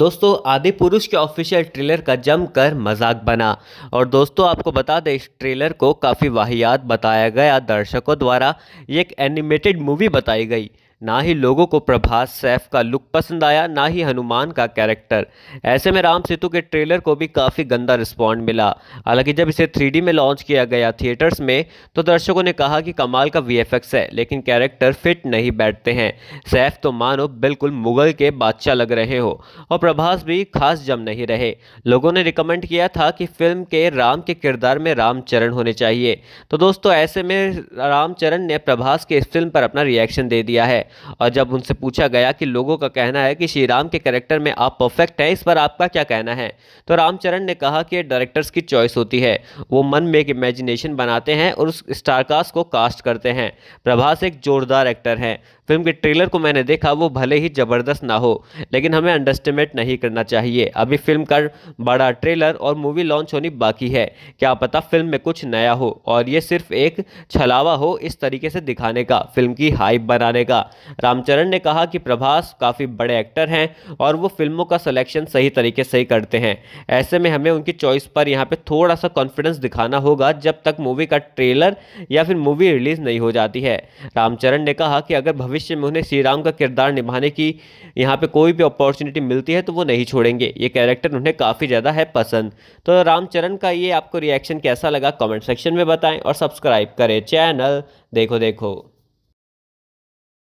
दोस्तों आदि पुरुष के ऑफिशियल ट्रेलर का जमकर मजाक बना और दोस्तों आपको बता दें इस ट्रेलर को काफ़ी वाहियात बताया गया दर्शकों द्वारा एक एनिमेटेड मूवी बताई गई ना ही लोगों को प्रभास सैफ का लुक पसंद आया ना ही हनुमान का कैरेक्टर ऐसे में राम सेतु के ट्रेलर को भी काफ़ी गंदा रिस्पॉन्ड मिला हालांकि जब इसे थ्री में लॉन्च किया गया थिएटर्स में तो दर्शकों ने कहा कि कमाल का वी है लेकिन कैरेक्टर फिट नहीं बैठते हैं सैफ तो मानो बिल्कुल मुगल के बादशाह लग रहे हो और प्रभास भी खास जम नहीं रहे लोगों ने रिकमेंड किया था कि फिल्म के राम के किरदार में रामचरण होने चाहिए तो दोस्तों ऐसे में रामचरण ने प्रभास के इस फिल्म पर अपना रिएक्शन दे दिया है और जब उनसे पूछा गया कि लोगों का कहना है कि श्री राम के करेक्टर में आप परफेक्ट हैं इस पर आपका क्या कहना है तो रामचरण ने कहा कि डायरेक्टर्स की चॉइस होती है वो मन में एक इमेजिनेशन बनाते हैं और उस स्टारकास्ट को कास्ट करते हैं प्रभास एक जोरदार एक्टर है फिल्म के ट्रेलर को मैंने देखा वो भले ही ज़बरदस्त ना हो लेकिन हमें अंडरस्टिमेट नहीं करना चाहिए अभी फिल्म का बड़ा ट्रेलर और मूवी लॉन्च होनी बाकी है क्या पता फिल्म में कुछ नया हो और ये सिर्फ एक छलावा हो इस तरीके से दिखाने का फिल्म की हाइप बनाने का रामचरण ने कहा कि प्रभास काफ़ी बड़े एक्टर हैं और वो फिल्मों का सिलेक्शन सही तरीके से ही करते हैं ऐसे में हमें उनकी चॉइस पर यहाँ पे थोड़ा सा कॉन्फिडेंस दिखाना होगा जब तक मूवी का ट्रेलर या फिर मूवी रिलीज़ नहीं हो जाती है रामचरण ने कहा कि अगर भविष्य में उन्हें श्री राम का किरदार निभाने की यहाँ पर कोई भी अपॉर्चुनिटी मिलती है तो वो नहीं छोड़ेंगे ये कैरेक्टर उन्हें काफ़ी ज़्यादा है पसंद तो रामचरण का ये आपको रिएक्शन कैसा लगा कमेंट सेक्शन में बताएं और सब्सक्राइब करें चैनल देखो देखो